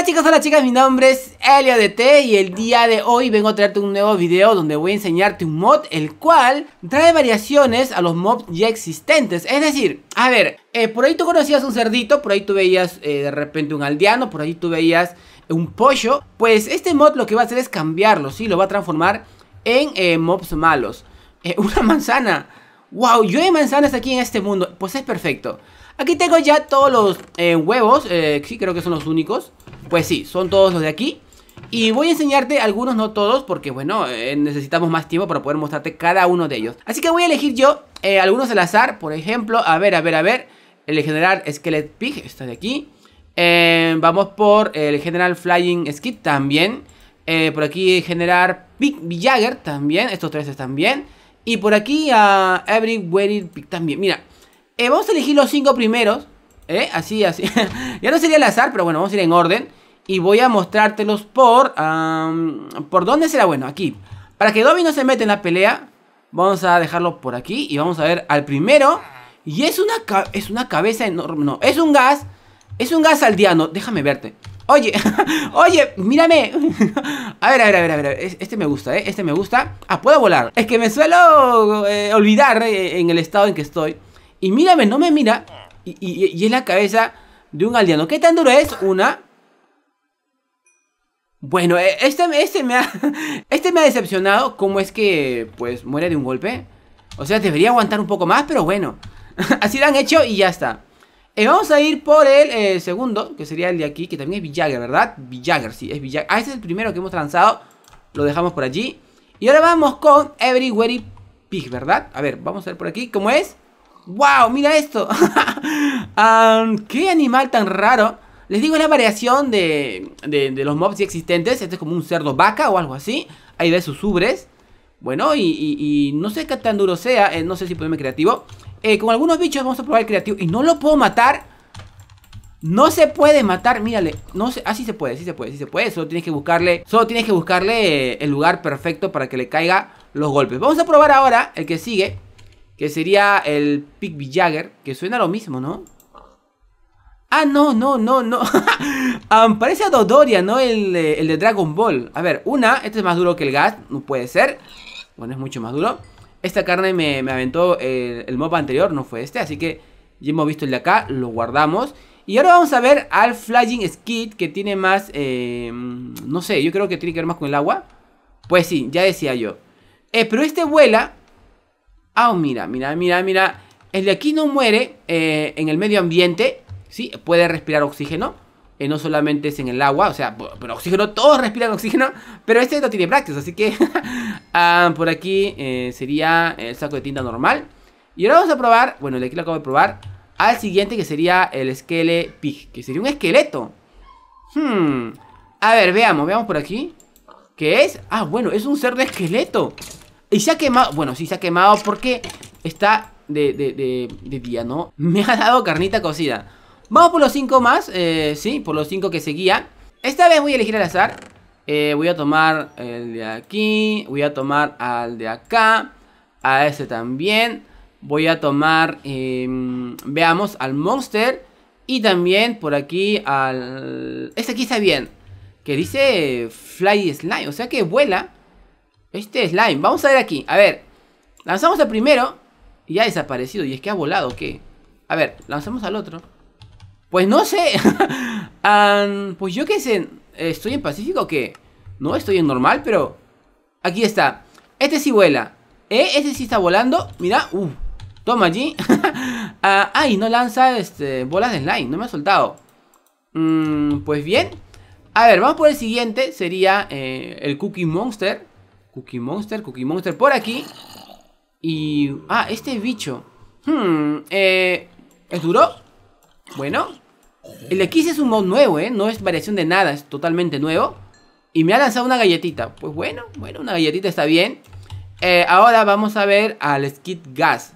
Hola chicos, hola chicas, mi nombre es Elio y el día de hoy vengo a traerte un nuevo video donde voy a enseñarte un mod el cual trae variaciones a los mobs ya existentes. Es decir, a ver, eh, por ahí tú conocías un cerdito, por ahí tú veías eh, de repente un aldeano, por ahí tú veías un pollo. Pues este mod lo que va a hacer es cambiarlo, ¿sí? Lo va a transformar en eh, mobs malos. una manzana. ¡Wow! Yo hay manzanas aquí en este mundo. Pues es perfecto. Aquí tengo ya todos los eh, huevos, eh, sí creo que son los únicos. Pues sí, son todos los de aquí. Y voy a enseñarte algunos, no todos, porque bueno, eh, necesitamos más tiempo para poder mostrarte cada uno de ellos. Así que voy a elegir yo algunos al azar, por ejemplo, a ver, a ver, a ver. El general Skelet Pig, está de aquí. vamos por el general Flying Skip. también. por aquí general Pig Villager también, estos tres están bien. Y por aquí a Every Wedding Pig también. Mira, eh, vamos a elegir los cinco primeros. ¿eh? Así, así. ya no sería al azar, pero bueno, vamos a ir en orden. Y voy a mostrártelos por... ¿Por dónde será? Bueno, aquí. Para que Dobby no se meta en la pelea, vamos a dejarlo por aquí. Y vamos a ver al primero. Y es una, es una cabeza enorme. No, es un gas. Es un gas aldeano. Déjame verte. Oye, oye, mírame. a ver, a ver, a ver, a ver. Este me gusta, ¿eh? Este me gusta. Ah, puedo volar. Es que me suelo eh, olvidar en el estado en que estoy. Y mírame, no me mira. Y, es la cabeza de un aldeano. ¿Qué tan duro es? Una. Bueno, e, este, este, me ha, este me ha decepcionado. ¿Cómo es que, pues, muere de un golpe? O sea, debería aguantar un poco más, pero bueno. Así lo han hecho y ya está. Eh, vamos a ir por el eh, segundo, que sería el de aquí, que también es Villager, ¿verdad? Villager, sí, es Villager. Ah, este es el primero que hemos lanzado. Lo dejamos por allí. Y ahora vamos con Everywhere Pig, ¿verdad? A ver, vamos a ver por aquí. ¿Cómo es? ¡Wow! ¡Mira esto! ¡Qué animal tan raro! Les digo, es la variación de, los mobs existentes. Este es como un cerdo vaca o algo así. Ahí ve sus ubres. Bueno, y, no sé qué tan duro sea. Eh, no sé si ponerme creativo. Eh, con algunos bichos vamos a probar el creativo. Y no lo puedo matar. No se puede matar, mírale, no sé, así ah, se puede, sí se puede, sí se puede, solo tienes que buscarle, solo tienes que buscarle eh, el lugar perfecto para que le caiga los golpes. Vamos a probar ahora el que sigue, que sería el Pigby Jagger. Que suena lo mismo, ¿no? Ah, no, no, no, no. parece a Dodoria, ¿no? El, el, de Dragon Ball. A ver, una. Este es más duro que el gas. No puede ser. Bueno, es mucho más duro. Esta carne me, me aventó el, el anterior. No fue este. Así que ya hemos visto el de acá. Lo guardamos. Y ahora vamos a ver al Flying Skid. Que tiene más... Em, no sé, yo creo que tiene que ver más con el agua. Pues sí, ya decía yo. Eh, pero este vuela Ah, mira, mira, mira, mira. El de aquí no muere eh, en el medio ambiente, ¿sí? Puede respirar oxígeno. Eh, no solamente es en el agua, o sea, pero oxígeno, todos respiran oxígeno, pero este no tiene prácticas, así que ah, por aquí eh, sería el saco de tinta normal. Y ahora vamos a probar, bueno, el de aquí lo acabo de probar, al siguiente que sería el Skele Pig, que sería un esqueleto. Hmm, a ver, veamos, veamos por aquí. ¿Qué es? Ah, bueno, es un ser de esqueleto. Y se ha quemado, bueno, sí se ha quemado porque está de, de, de, día, ¿no? Me ha dado carnita cocida. Vamos por los 5 más, eh, sí, por los cinco que seguía. Esta vez voy a elegir al azar. Eh, voy a tomar el de aquí, voy a tomar al de acá, a ese también. Voy a tomar, em, veamos, al monster. Y también por aquí al... Este aquí está bien. Que dice Fly Slime, o sea que vuela. Este slime, vamos a ver aquí. A ver, lanzamos el primero y ya ha desaparecido. ¿Y es que ha volado qué? A ver, lanzamos al otro. Pues no sé. pues yo qué sé. ¿Estoy en Pacífico o qué? No, estoy en normal, pero... Aquí está. Este sí vuela. ¿Eh? Este sí está volando. Mira, uh, toma allí. Ah, ay, no lanza este, bolas de slime. No me ha soltado. Mm, pues bien. A ver, vamos por el siguiente. Sería eh, el Cookie Monster. Cookie Monster, Cookie Monster por aquí. Y... Ah, este bicho. Hmm, eh... ¿Es duro? Bueno. El X es un mod nuevo, ¿eh? No es variación de nada, es totalmente nuevo. Y me ha lanzado una galletita. Pues bueno, bueno, una galletita está bien. Eh, ahora vamos a ver al Skid Gas.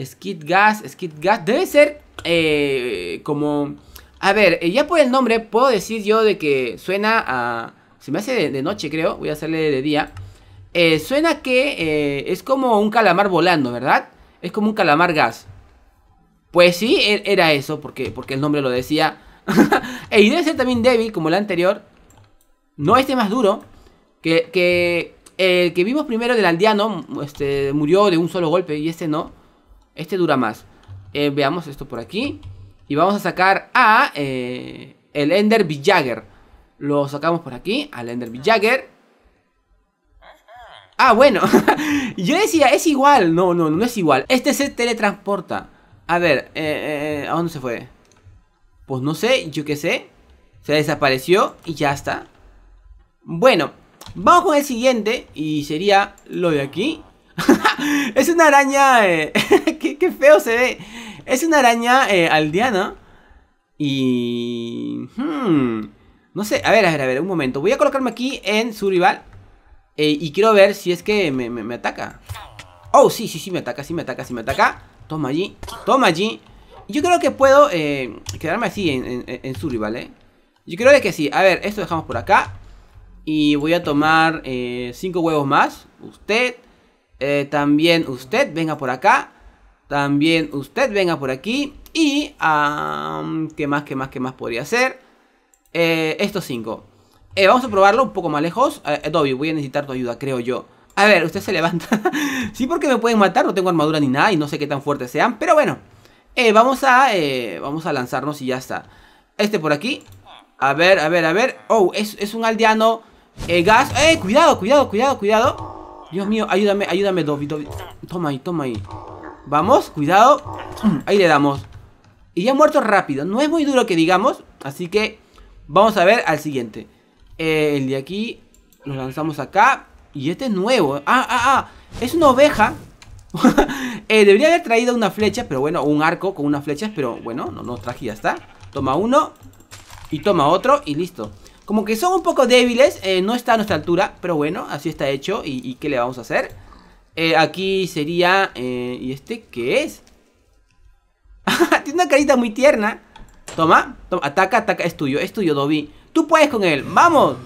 Skid Gas, Skid Gas. Debe ser eh, como... A ver, eh, ya por el nombre puedo decir yo de que suena a... Se me hace de noche, creo. Voy a hacerle de día. Eh, suena que eh, es como un calamar volando, ¿verdad? Es como un calamar gas. Pues sí, e, era eso, porque, porque el nombre lo decía. E y debe ser también débil, como el anterior. No este más duro. Que, que el que vimos primero del aldeano este, murió de un solo golpe y este no. Este dura más. Eh, veamos esto por aquí. Y vamos a sacar a el Ender Villager. Lo sacamos por aquí, al Ender Villager. Ah, bueno. Yo decía, es igual. No, no, no es igual. Este se teletransporta. A ver, eh, eh, eh, ¿a dónde se fue? Pues no sé, yo qué sé. Se desapareció y ya está. Bueno, vamos con el siguiente. Y sería lo de aquí. es una araña. qué, feo se ve. Es una araña aldeana. Y. Hmm, no sé, a ver, a ver, a ver, un momento. Voy a colocarme aquí en su rival. Eh, y quiero ver si es que me, ataca. Oh, sí, sí, sí, me ataca, sí, me ataca, sí, me ataca. Toma allí, toma allí. Yo creo que puedo eh, quedarme así en, en, ¿vale? Eh. Yo creo que sí. A ver, esto dejamos por acá. Y voy a tomar cinco huevos más. Usted. también usted, venga por acá. También usted, venga por aquí. Y... ¿Qué más, qué más, qué más podría hacer? estos cinco eh, vamos a probarlo un poco más lejos. Dobby, eh, eh, voy a necesitar tu ayuda, creo yo. A ver, usted se levanta. sí, porque me pueden matar, no tengo armadura ni nada y no sé qué tan fuertes sean. Pero bueno, vamos a vamos a lanzarnos y ya está. Este por aquí. A ver, a ver, a ver. Oh, es, un aldeano. gas. ¡Eh! Cuidado, cuidado, cuidado, cuidado. Dios mío, ayúdame, ayúdame, Dobby, Dobby. Toma ahí, toma ahí. Vamos, cuidado. ahí le damos. Y ya muerto rápido. No es muy duro que digamos. Así que vamos a ver al siguiente. Eh, el de aquí nos lanzamos acá. Y este es nuevo. Eh. Ah, ah, ah. Es una oveja. Eh, debería haber traído una flecha, pero bueno, un arco con unas flechas, pero bueno, no nos traje ya está. Toma uno y toma otro y listo. Como que son un poco débiles, no está a nuestra altura, pero bueno, así está hecho. ¿Y, qué le vamos a hacer? aquí sería... ¿Y este qué es? Tiene una carita muy tierna. Toma, ataca, ataca, es tuyo, es tuyo, Dobby. Tú puedes con él, vamos.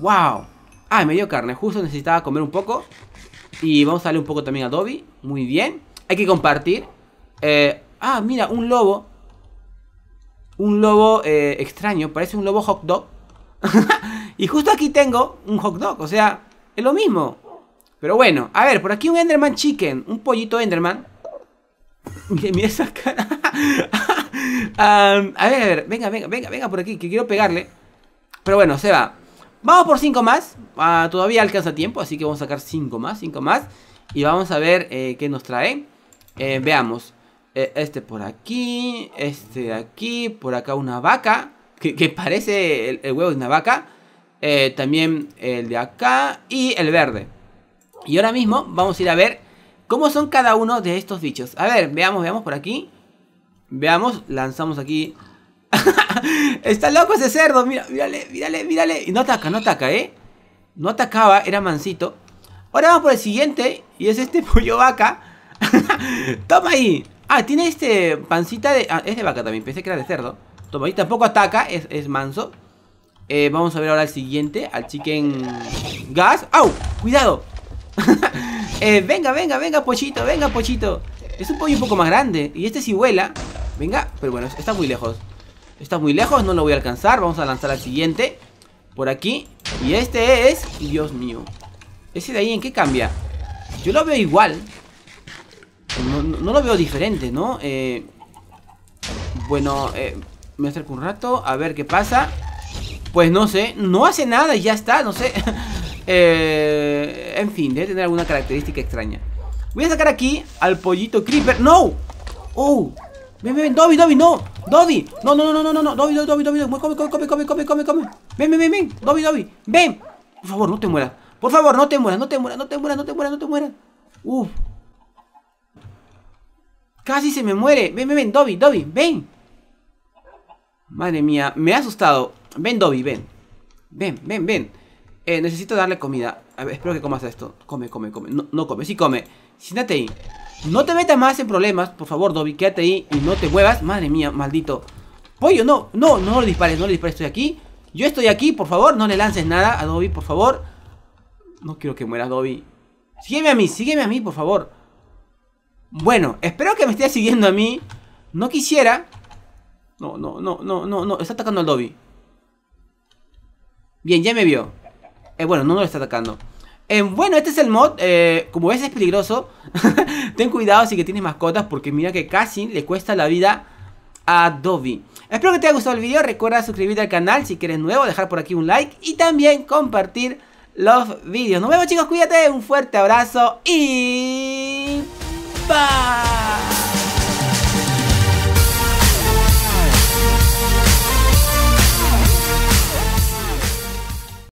Wow. Ah, me dio carne, justo necesitaba comer un poco. Y vamos a darle un poco también a Dobby. Muy bien. Hay que compartir. Eh, ah, mira, un lobo. Un lobo eh, extraño, parece un lobo hot dog. y justo aquí tengo un hot dog, o sea, es lo mismo. Pero bueno, a ver, por aquí un Enderman Chicken, un pollito Enderman. mira esa a ver, a ver, venga, venga, venga, venga por aquí, que quiero pegarle. Pero bueno, se va. Vamos por 5 más. Ah, todavía alcanza tiempo, así que vamos a sacar 5 más, cinco más. Y vamos a ver eh, qué nos trae. Eh, veamos. Eh, este por aquí, este de aquí, por acá una vaca. Que, parece el, el, huevo de una vaca. también el de acá y el verde. Y ahora mismo vamos a ir a ver cómo son cada uno de estos bichos. A ver, veamos, veamos por aquí. Veamos, lanzamos aquí. Está loco ese cerdo, mira, mírale, mírale, mírale. Y no ataca, no ataca, ¿eh? No atacaba, era mansito. Ahora vamos por el siguiente, y es este pollo vaca. Toma ahí. Ah, tiene este pancita de... Ah, es de vaca también, pensé que era de cerdo. Toma ahí, tampoco ataca, es, manso. Eh, vamos a ver ahora el siguiente, al chiquen gas. ¡Au! ¡Cuidado! Eh, venga, venga, venga, pochito, venga, pochito. Es un pollo un poco más grande. Y este si sí vuela. Venga, pero bueno, está muy lejos Está muy lejos, no lo voy a alcanzar Vamos a lanzar al siguiente Por aquí Y este es... Dios mío Ese de ahí, ¿en qué cambia? Yo lo veo igual No, lo veo diferente, ¿no? Eh, bueno, eh, me acerco un rato A ver qué pasa Pues no sé, no hace nada y ya está No sé eh, En fin, debe tener alguna característica extraña Voy a sacar aquí al pollito creeper ¡No! ¡Oh! Ven, ven, ven, Dobby, Dobby, no. Dobby. No, no, no, no, no, no. Dobby, Dobby, Dobby, Dobby. Come, come, come, come, come, come, Ven, ven, ven, ven. Dobby, Dobby. Ven. Por favor, no te mueras. Por favor, no te mueras, no te mueras, no te mueras, no te mueras, no te mueras. Uf. Casi se me muere. Ven, ven, ven, Dobby, Dobby, ven. Madre mía, me ha asustado. Ven, Dobby, ven. Ven, ven, ven. Eh, necesito darle comida. A ver, espero que comas esto. Come, come, come. No, no come, sí come. Siéntate ahí. No te metas más en problemas, por favor, Dobby. Quédate ahí y no te muevas. Madre mía, maldito. Pollo, no, no, no le dispares, no le dispares. Estoy aquí. Yo estoy aquí, por favor. No le lances nada a Dobby, por favor. No quiero que muera Dobby. Sígueme a mí, sígueme a mí, por favor. Bueno, espero que me esté siguiendo a mí. No quisiera. No, no, no, no, no, no. Está atacando al Dobby. Bien, ya me vio. Eh, bueno, no lo está atacando. Eh, bueno, este es el mod. Eh, como ves, es peligroso. Ten cuidado si que tienes mascotas. Porque mira que casi le cuesta la vida a Dobby. Espero que te haya gustado el video. Recuerda suscribirte al canal si quieres nuevo. Dejar por aquí un like. Y también compartir los vídeos. Nos vemos chicos. Cuídate. Un fuerte abrazo. Y... Bye.